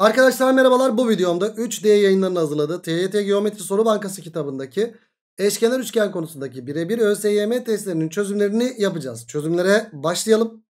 Arkadaşlar merhabalar bu videomda 3D yayınlarının hazırladığı TYT Geometri Soru Bankası kitabındaki eşkenar üçgen konusundaki birebir ÖSYM testlerinin çözümlerini yapacağız. Çözümlere başlayalım.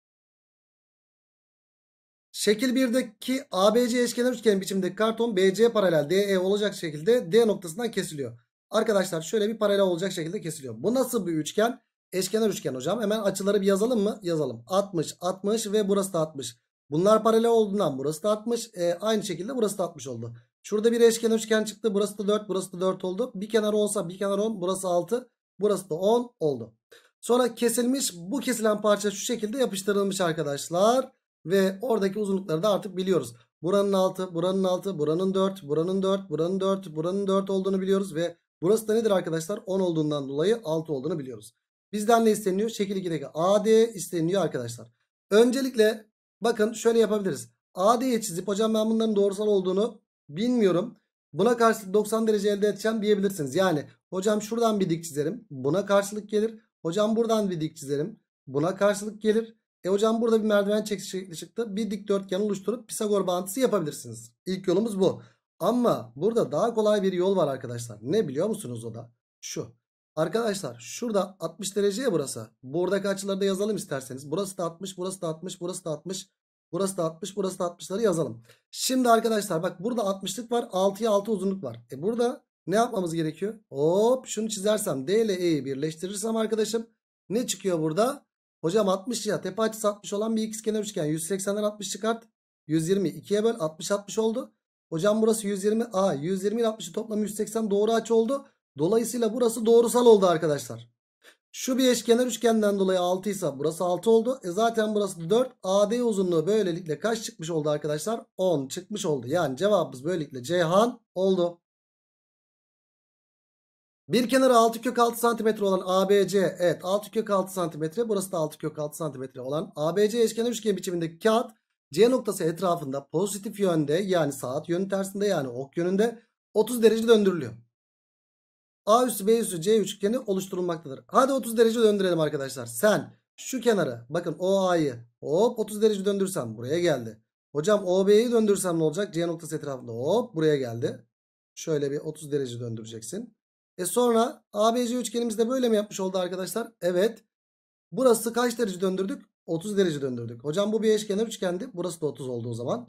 Şekil 1'deki ABC eşkenar üçgen biçimindeki karton BC paralel DE olacak şekilde D noktasından kesiliyor. Arkadaşlar şöyle bir paralel olacak şekilde kesiliyor. Bu nasıl bir üçgen? Eşkenar üçgen hocam. Hemen açıları bir yazalım mı? Yazalım. 60, 60 ve burası da 60. Bunlar paralel olduğundan burası da 60. E, aynı şekilde burası da 60 oldu. Şurada bir eşkenar üçgen çıktı. Burası da 4, burası da 4 oldu. Bir kenar olsa bir kenar 10, burası 6, burası da 10 oldu. Sonra kesilmiş bu kesilen parça şu şekilde yapıştırılmış arkadaşlar. Ve oradaki uzunlukları da artık biliyoruz. Buranın 6, buranın 6, buranın 4, buranın 4, buranın 4, buranın 4 olduğunu biliyoruz. Ve burası da nedir arkadaşlar? 10 olduğundan dolayı 6 olduğunu biliyoruz. Bizden ne isteniyor? Şekil 2'deki AD isteniyor arkadaşlar. Öncelikle Bakın şöyle yapabiliriz. A diye çizip hocam ben bunların doğrusal olduğunu bilmiyorum. Buna karşılık 90 derece elde edeceğim diyebilirsiniz. Yani hocam şuradan bir dik çizerim. Buna karşılık gelir. Hocam buradan bir dik çizerim. Buna karşılık gelir. E hocam burada bir merdiven çekiş şekli çıktı. Bir dikdörtgen oluşturup Pisagor bağıntısı yapabilirsiniz. İlk yolumuz bu. Ama burada daha kolay bir yol var arkadaşlar. Ne biliyor musunuz o da? Şu. Arkadaşlar şurada 60 dereceye burası. Buradaki açıları da yazalım isterseniz. Burası da 60, burası da 60, burası da 60. Burası da 60, burası da 60'ları yazalım. Şimdi arkadaşlar bak burada 60'lık var. 6'ya 6 uzunluk var. E burada ne yapmamız gerekiyor? Hop şunu çizersem D ile E'yi birleştirirsem arkadaşım ne çıkıyor burada? Hocam 60 ya tepe açısı 60 olan bir ikizkenar üçgen. 180'den 60 çıkart. 120 2'ye böl 60 60 oldu. Hocam burası 120. A 120 ile 60'ı toplam 180 doğru açı oldu. Dolayısıyla burası doğrusal oldu arkadaşlar. Şu bir eşkenar üçgenden dolayı 6 ise burası 6 oldu. E zaten burası 4. AD uzunluğu böylelikle kaç çıkmış oldu arkadaşlar? 10 çıkmış oldu. Yani cevabımız böylelikle Ceyhan oldu. Bir kenarı 6 kök 6 santimetre olan ABC. Evet 6 kök 6 santimetre, Burası da 6 kök 6 santimetre olan ABC eşkenar üçgen biçimindeki kağıt C noktası etrafında pozitif yönde yani saat yönü tersinde yani ok yönünde 30 derece döndürülüyor. A üstü B üstü C üçgeni oluşturulmaktadır. Hadi 30 derece döndürelim arkadaşlar. Sen şu kenarı, bakın OA'yı hop 30 derece döndürsem buraya geldi. Hocam OB'yi döndürsem ne olacak? C noktası etrafında hop buraya geldi. Şöyle bir 30 derece döndüreceksin. E sonra ABC üçgenimizde böyle mi yapmış oldu arkadaşlar? Evet. Burası kaç derece döndürdük? 30 derece döndürdük. Hocam bu bir eşkenar üçgendi. Burası da 30 oldu o zaman.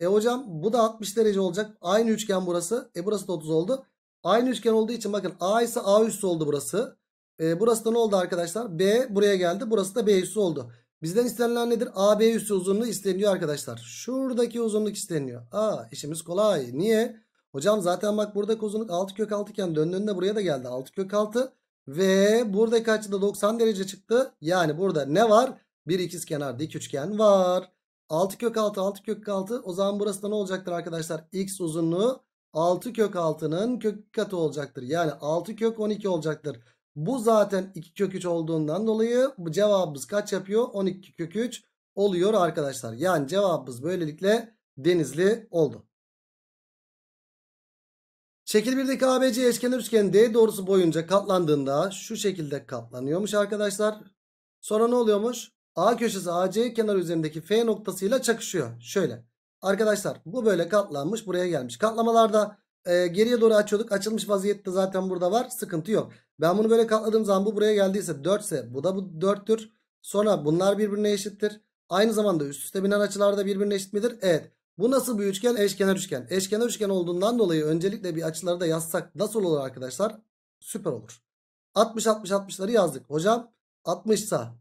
E hocam bu da 60 derece olacak. Aynı üçgen burası. E burası da 30 oldu. Aynı üçgen olduğu için bakın A ise A üssü oldu burası. E, burası da ne oldu arkadaşlar? B buraya geldi. Burası da B üssü oldu. Bizden istenilen nedir? AB üssü uzunluğu isteniyor arkadaşlar. Şuradaki uzunluk isteniyor. Aa işimiz kolay. Niye? Hocam zaten bak buradaki uzunluk 6 kök 6 iken döndüğünde buraya da geldi. 6 kök 6. Ve buradaki açı da 90 derece çıktı. Yani burada ne var? Bir ikizkenar dik üçgen var. 6 kök 6 6 kök 6. O zaman burası da ne olacaktır arkadaşlar? X uzunluğu 6 kök 6'nın kök katı olacaktır. Yani 6 kök 12 olacaktır. Bu zaten 2 kök 3 olduğundan dolayı cevabımız kaç yapıyor? 12 kök 3 oluyor arkadaşlar. Yani cevabımız böylelikle denizli oldu. Şekil 1'deki ABC eşkenar üçgen D doğrusu boyunca katlandığında şu şekilde katlanıyormuş arkadaşlar. Sonra ne oluyormuş? A köşesi AC kenar üzerindeki F noktasıyla çakışıyor. Şöyle. Arkadaşlar bu böyle katlanmış buraya gelmiş. Katlamalarda e, geriye doğru açıyorduk. Açılmış vaziyette zaten burada var. Sıkıntı yok. Ben bunu böyle katladığım zaman bu buraya geldiyse 4 ise bu da bu 4'tür. Sonra bunlar birbirine eşittir. Aynı zamanda üst üste binen açılar da birbirine eşit midir? Evet. Bu nasıl bir üçgen? Eşkenar üçgen. Eşkenar üçgen olduğundan dolayı öncelikle bir açıları da yazsak nasıl olur arkadaşlar? Süper olur. 60 60 60'ları yazdık. Hocam 60 sa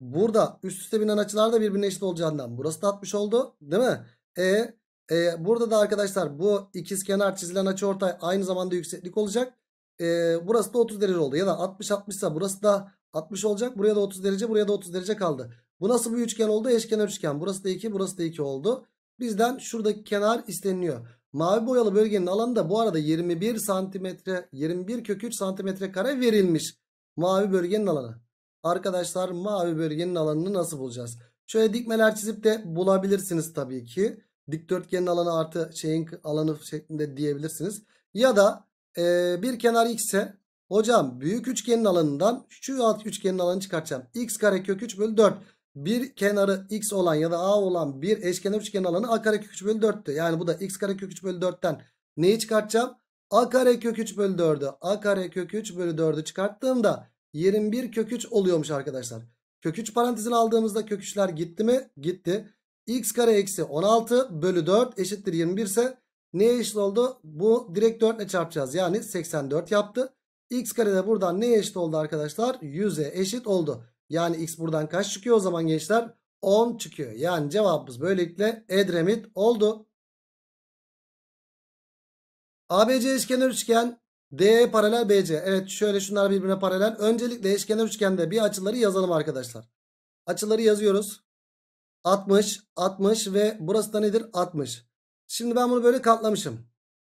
burada üst üste binen açılar da birbirine eşit olacağından burası da 60 oldu değil mi? E, e burada da arkadaşlar bu ikiz kenar çizilen açıortay aynı zamanda yükseklik olacak. E, burası da 30 derece oldu ya da 60-60 ise burası da 60 olacak. Buraya da 30 derece buraya da 30 derece kaldı. Bu nasıl bir üçgen oldu? Eşkenar üçgen. Burası da 2 burası da 2 oldu. Bizden şuradaki kenar isteniliyor. Mavi boyalı bölgenin alanı da bu arada 21 santimetre 21 köküç santimetre kare verilmiş. Mavi bölgenin alanı. Arkadaşlar mavi bölgenin alanını nasıl bulacağız? Şöyle dikmeler çizip de bulabilirsiniz tabii ki dikdörtgenin alanı artı şeyin alanı şeklinde diyebilirsiniz. Ya da e, bir kenar x ise hocam büyük üçgenin alanından şu alt üçgenin alanını çıkartacağım. x kare kök 3 bölü 4. Bir kenarı x olan ya da a olan bir eşkenar üçgenin alanı a kare kök 3 bölü 4'tü. Yani bu da x kare kök 3 bölü 4'ten neyi çıkartacağım? a kare kök 3 bölü 4'ü a kare kök 3 bölü 4'ü çıkarttığımda 21 kök 3 oluyormuş arkadaşlar. Kök 3 parantezini aldığımızda kök 3'ler gitti mi? Gitti x kare eksi 16 bölü 4 eşittir 21 ise neye eşit oldu? Bu direkt 4 ile çarpacağız. Yani 84 yaptı. x kare de buradan neye eşit oldu arkadaşlar? 100'e eşit oldu. Yani x buradan kaç çıkıyor o zaman gençler? 10 çıkıyor. Yani cevabımız böylelikle Edremit oldu. ABC eşkenar üçgen DE paralel BC. Evet şöyle şunlar birbirine paralel. Öncelikle eşkenar üçgende bir açıları yazalım arkadaşlar. Açıları yazıyoruz. 60, 60 ve burası da nedir? 60. Şimdi ben bunu böyle katlamışım.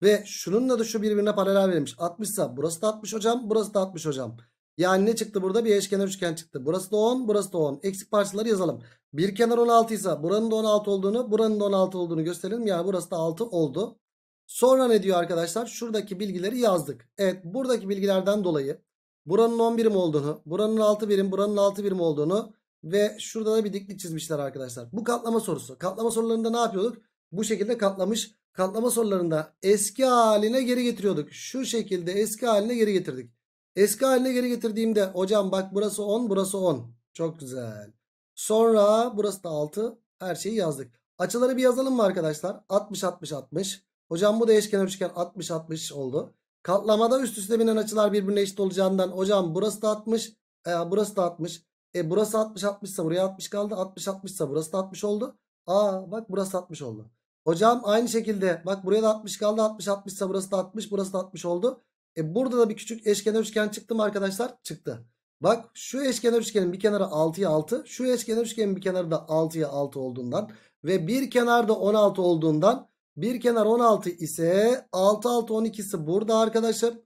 Ve şununla da şu birbirine paralel verilmiş. 60 ise burası da 60 hocam, burası da 60 hocam. Yani ne çıktı burada? Bir eşkenar üçgen çıktı. Burası da 10, burası da 10. Eksik parçaları yazalım. Bir kenar 16 ise buranın da 16 olduğunu, buranın da 16 olduğunu gösterelim. Yani burası da 6 oldu. Sonra ne diyor arkadaşlar? Şuradaki bilgileri yazdık. Evet buradaki bilgilerden dolayı buranın 10 birim olduğunu, buranın 6 birim, buranın 6 birim olduğunu ve şurada da bir diklik çizmişler arkadaşlar. Bu katlama sorusu. Katlama sorularında ne yapıyorduk? Bu şekilde katlamış. Katlama sorularında eski haline geri getiriyorduk. Şu şekilde eski haline geri getirdik. Eski haline geri getirdiğimde hocam bak burası 10 burası 10. Çok güzel. Sonra burası da 6. Her şeyi yazdık. Açıları bir yazalım mı arkadaşlar? 60 60 60. Hocam bu da eşkenar üçgen 60 60 oldu. Katlamada üst üste binen açılar birbirine eşit olacağından hocam burası da 60, e, ee, burası da 60. E burası 60 60 ise buraya 60 kaldı. 60 60 ise burası da 60 oldu. Aa bak burası 60 oldu. Hocam aynı şekilde bak buraya da 60 kaldı. 60 60 ise burası da 60 burası da 60 oldu. E burada da bir küçük eşkenar üçgen çıktı mı arkadaşlar? Çıktı. Bak şu eşkenar üçgenin bir kenarı 6'ya 6. Şu eşkenar üçgenin bir kenarı da 6'ya 6 olduğundan ve bir kenar da 16 olduğundan bir kenar 16 ise 6 6 12'si burada arkadaşım,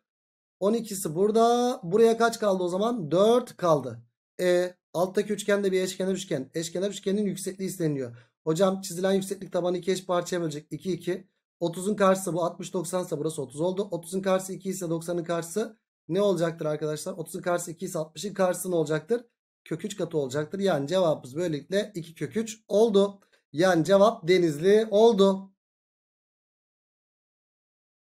12'si burada. Buraya kaç kaldı o zaman? 4 kaldı. E alttaki üçgen de bir eşkenar üçgen. Eşkenar üçgenin yüksekliği isteniyor. Hocam çizilen yükseklik tabanı iki eş parçaya bölecek. 2 2. 30'un karşısı bu 60 90 ise burası 30 oldu. 30'un karşısı 2 ise 90'ın karşısı ne olacaktır arkadaşlar? 30'un karşısı 2 ise 60'ın karşısı ne olacaktır? Kök 3 katı olacaktır. Yani cevabımız böylelikle 2 kök 3 oldu. Yani cevap denizli oldu.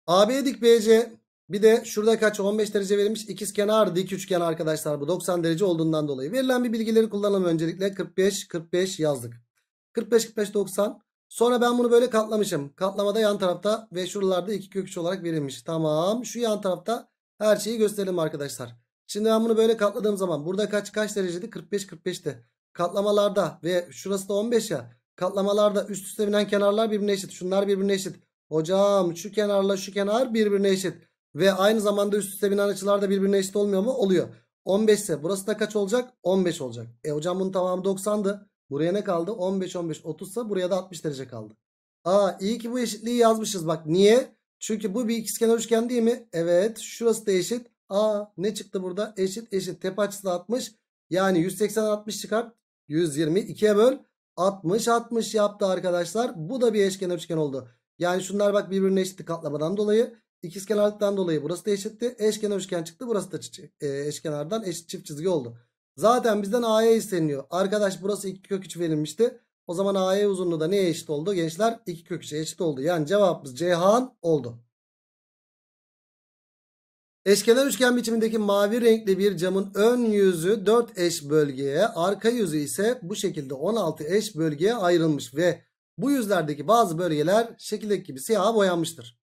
AB dik BC bir de şurada kaç 15 derece verilmiş ikiz kenar dik üçgen arkadaşlar bu 90 derece olduğundan dolayı. Verilen bir bilgileri kullanalım öncelikle 45 45 yazdık. 45 45 90 Sonra ben bunu böyle katlamışım. Katlamada yan tarafta ve şuralarda iki kök 3 olarak verilmiş. Tamam. Şu yan tarafta her şeyi gösterelim arkadaşlar. Şimdi ben bunu böyle katladığım zaman burada kaç kaç dereceydi? 45 45'ti. Katlamalarda ve şurası da 15 ya. Katlamalarda üst üste binen kenarlar birbirine eşit. Şunlar birbirine eşit. Hocam şu kenarla şu kenar birbirine eşit. Ve aynı zamanda üst üste binen açılar da birbirine eşit olmuyor mu? Oluyor. 15 ise burası da kaç olacak? 15 olacak. E hocam bunun tamamı 90'dı. Buraya ne kaldı? 15 15 30 ise buraya da 60 derece kaldı. Aa iyi ki bu eşitliği yazmışız bak. Niye? Çünkü bu bir ikizkenar üçgen değil mi? Evet. Şurası da eşit. Aa ne çıktı burada? Eşit eşit. Tepe açısı da 60. Yani 180 60 çıkart. 120 2'ye böl. 60 60 yaptı arkadaşlar. Bu da bir eşkenar üçgen oldu. Yani şunlar bak birbirine eşitti katlamadan dolayı. İkizkenarlıktan dolayı burası da eşitti. Eşkenar üçgen çıktı. Burası da e, eşkenardan eşit çift çizgi oldu. Zaten bizden AE isteniyor. Arkadaş burası 2 kök 3 verilmişti. O zaman AE uzunluğu da neye eşit oldu? Gençler 2 kök 3'e eşit oldu. Yani cevabımız Cihan oldu. Eşkenar üçgen biçimindeki mavi renkli bir camın ön yüzü 4 eş bölgeye, arka yüzü ise bu şekilde 16 eş bölgeye ayrılmış ve bu yüzlerdeki bazı bölgeler şekildeki gibi siyaha boyanmıştır.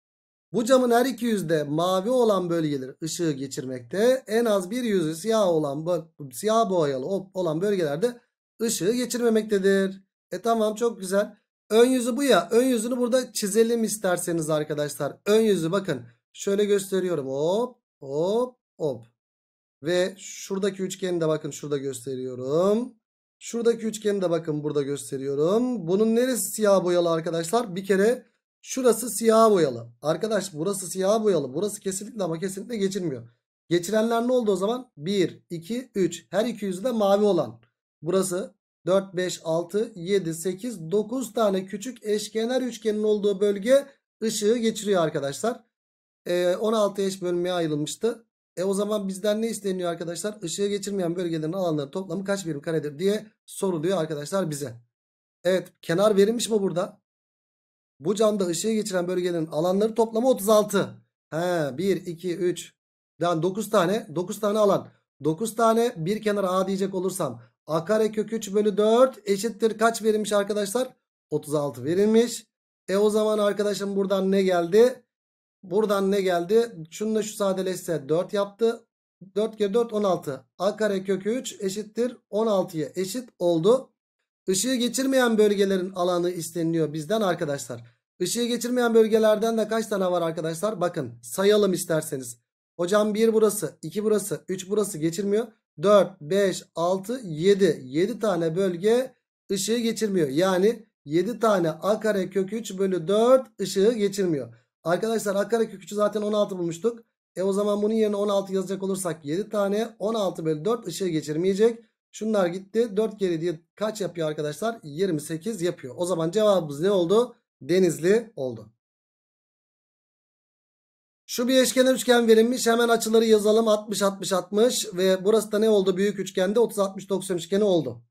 Bu camın her iki yüzde mavi olan bölgeler ışığı geçirmekte. En az bir yüzü siyah olan siyah boyalı olan bölgelerde ışığı geçirmemektedir. E tamam çok güzel. Ön yüzü bu ya. Ön yüzünü burada çizelim isterseniz arkadaşlar. Ön yüzü bakın. Şöyle gösteriyorum. Hop hop hop. Ve şuradaki üçgeni de bakın şurada gösteriyorum. Şuradaki üçgeni de bakın burada gösteriyorum. Bunun neresi siyah boyalı arkadaşlar? Bir kere Şurası siyah boyalı. Arkadaş burası siyah boyalı. Burası kesinlikle ama kesinlikle geçirmiyor. Geçirenler ne oldu o zaman? 1, 2, 3. Her iki yüzü de mavi olan. Burası 4, 5, 6, 7, 8, 9 tane küçük eşkenar üçgenin olduğu bölge ışığı geçiriyor arkadaşlar. E, ee, 16 eş bölmeye ayrılmıştı. E o zaman bizden ne isteniyor arkadaşlar? Işığı geçirmeyen bölgelerin alanları toplamı kaç birim karedir diye soruluyor arkadaşlar bize. Evet kenar verilmiş mi burada? Bu camda ışığı geçiren bölgenin alanları toplamı 36. He 1 2 3 yani 9 tane 9 tane alan. 9 tane bir kenar A diyecek olursam A kare kök 3 bölü 4 eşittir kaç verilmiş arkadaşlar? 36 verilmiş. E o zaman arkadaşım buradan ne geldi? Buradan ne geldi? Şununla şu sadeleşse 4 yaptı. 4 kere 4 16. A kare kök 3 eşittir 16'ya eşit oldu. Işığı geçirmeyen bölgelerin alanı isteniliyor bizden arkadaşlar. Işığı geçirmeyen bölgelerden de kaç tane var arkadaşlar? Bakın sayalım isterseniz. Hocam 1 burası, 2 burası, 3 burası geçirmiyor. 4, 5, 6, 7. 7 tane bölge ışığı geçirmiyor. Yani 7 tane a kare kök 3 bölü 4 ışığı geçirmiyor. Arkadaşlar a kare kök 3'ü zaten 16 bulmuştuk. E o zaman bunun yerine 16 yazacak olursak 7 tane 16 bölü 4 ışığı geçirmeyecek. Şunlar gitti. 4 geri diye kaç yapıyor arkadaşlar? 28 yapıyor. O zaman cevabımız ne oldu? Denizli oldu. Şu bir eşkenar üçgen verilmiş. Hemen açıları yazalım. 60 60 60 ve burası da ne oldu? Büyük üçgende 30 60 90 üçgeni oldu.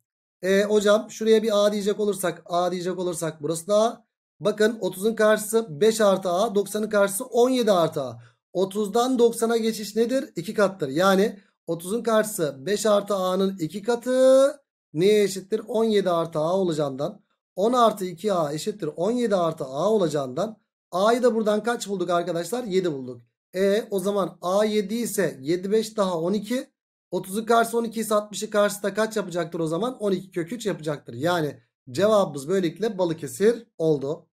E, hocam şuraya bir A diyecek olursak A diyecek olursak burası da A. Bakın 30'un karşısı 5 artı A 90'ın karşısı 17 artı A. 30'dan 90'a geçiş nedir? 2 kattır. Yani 30'un karşısı 5 artı A'nın 2 katı neye eşittir? 17 artı A olacağından. 10 artı 2a eşittir 17 artı a olacağından a'yı da buradan kaç bulduk arkadaşlar? 7 bulduk. E o zaman a 7 ise 7 5 daha 12. 30'un karşı 12 ise 60'ı karşısında kaç yapacaktır o zaman? 12 kök 3 yapacaktır. Yani cevabımız böylelikle Balıkesir oldu.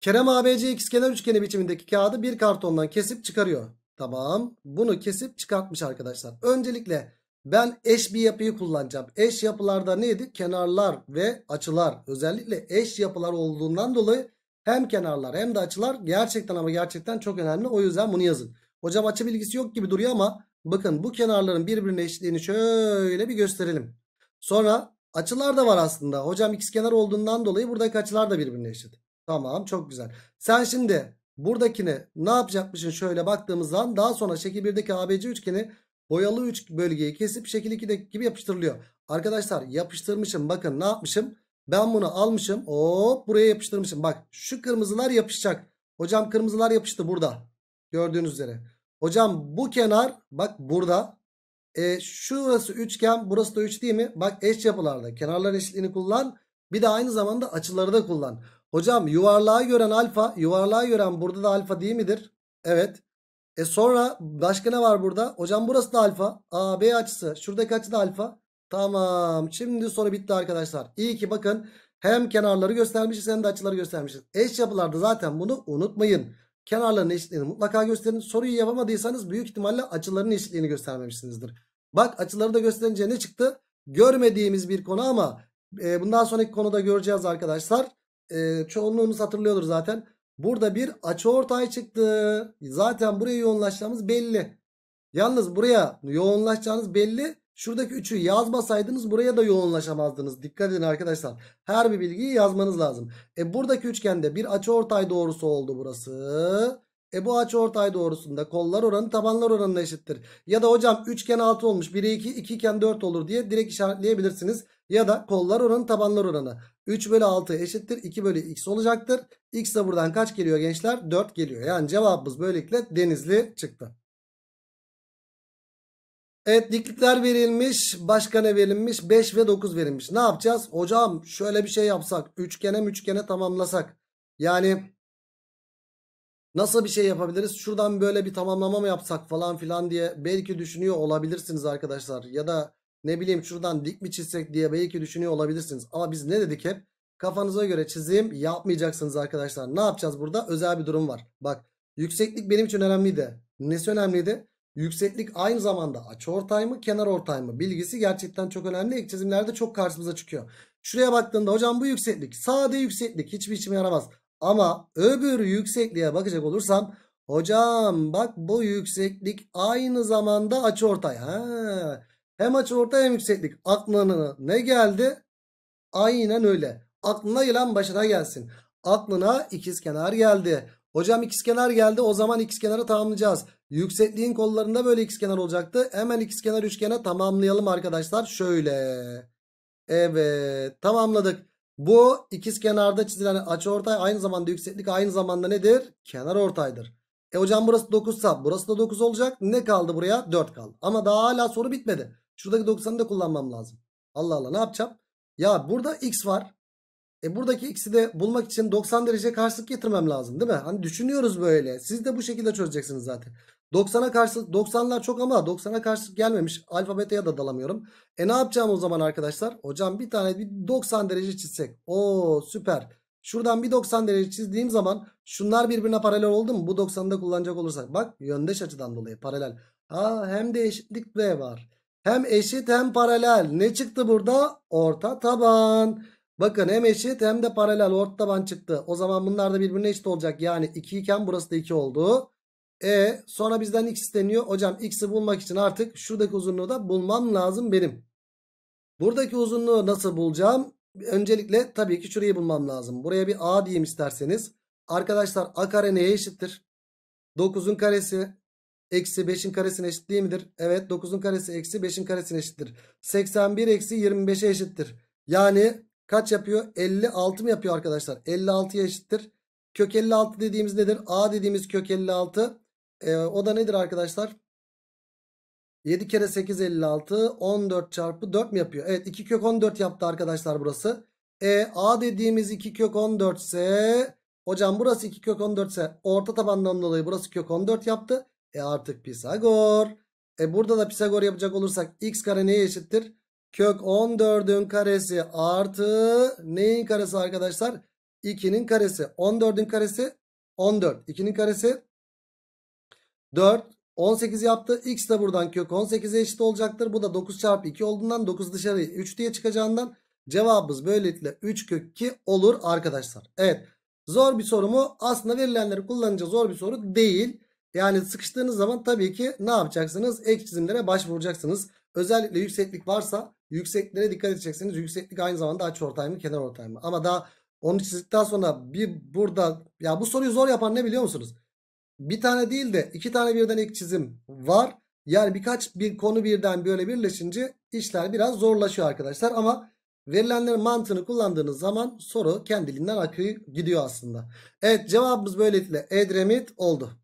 Kerem ABC ikizkenar üçgeni biçimindeki kağıdı bir kartondan kesip çıkarıyor. Tamam. Bunu kesip çıkartmış arkadaşlar. Öncelikle ben eş bir yapıyı kullanacağım. Eş yapılarda neydi? Kenarlar ve açılar. Özellikle eş yapılar olduğundan dolayı hem kenarlar hem de açılar gerçekten ama gerçekten çok önemli. O yüzden bunu yazın. Hocam açı bilgisi yok gibi duruyor ama bakın bu kenarların birbirine eşitliğini şöyle bir gösterelim. Sonra açılar da var aslında. Hocam x kenar olduğundan dolayı buradaki açılar da birbirine eşit. Tamam çok güzel. Sen şimdi buradakini ne yapacakmışsın şöyle baktığımızdan daha sonra şekil 1'deki ABC üçgeni Boyalı üç bölgeyi kesip şekil 2'deki gibi yapıştırılıyor. Arkadaşlar yapıştırmışım bakın ne yapmışım. Ben bunu almışım hop buraya yapıştırmışım. Bak şu kırmızılar yapışacak. Hocam kırmızılar yapıştı burada. Gördüğünüz üzere. Hocam bu kenar bak burada. E, şurası üçgen burası da üç değil mi? Bak eş yapılarda Kenarların eşitliğini kullan. Bir de aynı zamanda açıları da kullan. Hocam yuvarlığa gören alfa yuvarlığa gören burada da alfa değil midir? Evet. E sonra başka ne var burada? Hocam burası da alfa. A, B açısı. Şuradaki açı da alfa. Tamam. Şimdi soru bitti arkadaşlar. İyi ki bakın hem kenarları göstermişiz hem de açıları göstermişiz. Eş yapılarda zaten bunu unutmayın. Kenarların eşitliğini mutlaka gösterin. Soruyu yapamadıysanız büyük ihtimalle açıların eşitliğini göstermemişsinizdir. Bak açıları da gösterince ne çıktı? Görmediğimiz bir konu ama e, bundan sonraki konuda göreceğiz arkadaşlar. E, çoğunluğumuz hatırlıyordur zaten. Burada bir açıortay çıktı. Zaten buraya yoğunlaşacağımız belli. Yalnız buraya yoğunlaşacağınız belli. Şuradaki üçü yazmasaydınız buraya da yoğunlaşamazdınız. Dikkat edin arkadaşlar. Her bir bilgiyi yazmanız lazım. E buradaki üçgende bir açıortay doğrusu oldu burası. E bu açı ortay doğrusunda kollar oranı tabanlar oranına eşittir. Ya da hocam 3 iken 6 olmuş 1'e 2 2 iken 4 olur diye direkt işaretleyebilirsiniz. Ya da kollar oranı tabanlar oranı 3 bölü 6 eşittir 2 bölü x olacaktır. X de buradan kaç geliyor gençler 4 geliyor. Yani cevabımız böylelikle denizli çıktı. Evet diklikler verilmiş. Başka ne verilmiş? 5 ve 9 verilmiş. Ne yapacağız? Hocam şöyle bir şey yapsak. Üçgene üçgene tamamlasak. Yani Nasıl bir şey yapabiliriz? Şuradan böyle bir tamamlama mı yapsak falan filan diye belki düşünüyor olabilirsiniz arkadaşlar. Ya da ne bileyim şuradan dik mi çizsek diye belki düşünüyor olabilirsiniz. Ama biz ne dedik hep? Kafanıza göre çizeyim. yapmayacaksınız arkadaşlar. Ne yapacağız burada? Özel bir durum var. Bak yükseklik benim için önemliydi. Nesi önemliydi? Yükseklik aynı zamanda açı ortay mı kenar ortay mı bilgisi gerçekten çok önemli. İlk çizimlerde çok karşımıza çıkıyor. Şuraya baktığında hocam bu yükseklik sade yükseklik hiçbir işime yaramaz. Ama öbür yüksekliğe bakacak olursam hocam bak bu yükseklik aynı zamanda açıortay. Ha. Hem açıortay hem yükseklik. Aklına ne geldi? Aynen öyle. Aklına yılan başına gelsin. Aklına ikizkenar geldi. Hocam ikizkenar geldi. O zaman ikizkenarı tamamlayacağız. Yüksekliğin kollarında böyle ikizkenar olacaktı. Hemen ikizkenar üçgene tamamlayalım arkadaşlar. Şöyle. Evet, tamamladık. Bu ikiz kenarda çizilen hani açı ortay aynı zamanda yükseklik aynı zamanda nedir? Kenar ortaydır. E hocam burası 9 sa burası da 9 olacak. Ne kaldı buraya? 4 kaldı. Ama daha hala soru bitmedi. Şuradaki 90'ı da kullanmam lazım. Allah Allah ne yapacağım? Ya burada x var. E buradaki x'i de bulmak için 90 derece karşılık getirmem lazım değil mi? Hani düşünüyoruz böyle. Siz de bu şekilde çözeceksiniz zaten. 90'a karşı 90'lar çok ama 90'a karşı gelmemiş. Alfa beta'ya da dalamıyorum. E ne yapacağım o zaman arkadaşlar? Hocam bir tane bir 90 derece çizsek. O süper. Şuradan bir 90 derece çizdiğim zaman şunlar birbirine paralel oldu mu? Bu 90'ı da kullanacak olursak. Bak yöndeş açıdan dolayı paralel. Ha hem de eşitlik B var. Hem eşit hem paralel. Ne çıktı burada? Orta taban. Bakın hem eşit hem de paralel orta taban çıktı. O zaman bunlar da birbirine eşit olacak. Yani 2 iken burası da 2 oldu. E sonra bizden x isteniyor. Hocam x'i bulmak için artık şuradaki uzunluğu da bulmam lazım benim. Buradaki uzunluğu nasıl bulacağım? Öncelikle tabii ki şurayı bulmam lazım. Buraya bir a diyeyim isterseniz. Arkadaşlar a kare neye eşittir? 9'un karesi eksi 5'in karesine eşit değil midir? Evet 9'un karesi eksi 5'in karesine eşittir. 81 eksi 25'e eşittir. Yani kaç yapıyor? 56 mı yapıyor arkadaşlar? 56'ya eşittir. Kök 56 dediğimiz nedir? A dediğimiz kök 56. E, o da nedir arkadaşlar? 7 kere 8 56 14 çarpı 4 mi yapıyor? Evet 2 kök 14 yaptı arkadaşlar burası. E A dediğimiz 2 kök 14 ise hocam burası 2 kök 14 ise orta tabandan dolayı burası kök 14 yaptı. E artık Pisagor. E burada da Pisagor yapacak olursak x kare neye eşittir? Kök 14'ün karesi artı neyin karesi arkadaşlar? 2'nin karesi. 14'ün karesi 14. 2'nin karesi 4 18 yaptı. X de buradan kök 18'e eşit olacaktır. Bu da 9 çarpı 2 olduğundan 9 dışarıya 3 diye çıkacağından cevabımız böylelikle 3 kök 2 olur arkadaşlar. Evet zor bir soru mu? Aslında verilenleri kullanınca zor bir soru değil. Yani sıkıştığınız zaman tabii ki ne yapacaksınız? Ek çizimlere başvuracaksınız. Özellikle yükseklik varsa yüksekliklere dikkat edeceksiniz. Yükseklik aynı zamanda açı ortay mı kenar ortay mı? Ama daha onu çizdikten sonra bir burada ya bu soruyu zor yapan ne biliyor musunuz? bir tane değil de iki tane birden ek çizim var. Yani birkaç bir konu birden böyle birleşince işler biraz zorlaşıyor arkadaşlar. Ama verilenlerin mantığını kullandığınız zaman soru kendiliğinden akıyor gidiyor aslında. Evet cevabımız böylelikle Edremit oldu.